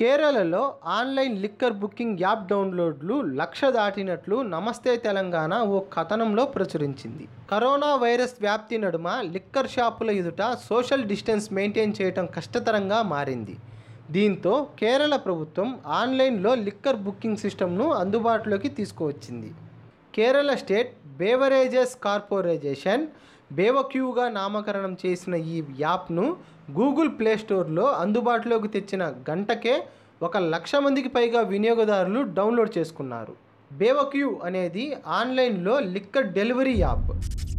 కేరళలో online liquor booking app డౌన్లోడ్లు లక్ష దాటినట్లు నమస్తే తెలంగాణ ఓ కథనంలో ప్రచురించింది కరోనా వైరస్ వ్యాప్తి నడుమ లిక్కర్ షాపుల ఎదుట సోషల్ డిస్టెన్స్ మెయింటైన్ చేయడం కష్టతరంగా మారింది దీంతో కేరళ ప్రభుత్వం ఆన్లైన్లో లిక్కర్ బుకింగ్ సిస్టమ్ను అందుబాటులోకి తీసుకువచ్చింది కేరళ స్టేట్ బేవరేజెస్ కార్పొరేజేషన్ బేవక్యూగా నామకరణం చేసిన ఈ యాప్ను గూగుల్ ప్లేస్టోర్లో అందుబాటులోకి తెచ్చిన గంటకే ఒక లక్ష మందికి పైగా వినియోగదారులు డౌన్లోడ్ చేసుకున్నారు బేవక్యూ అనేది ఆన్లైన్లో లిక్కర్ డెలివరీ యాప్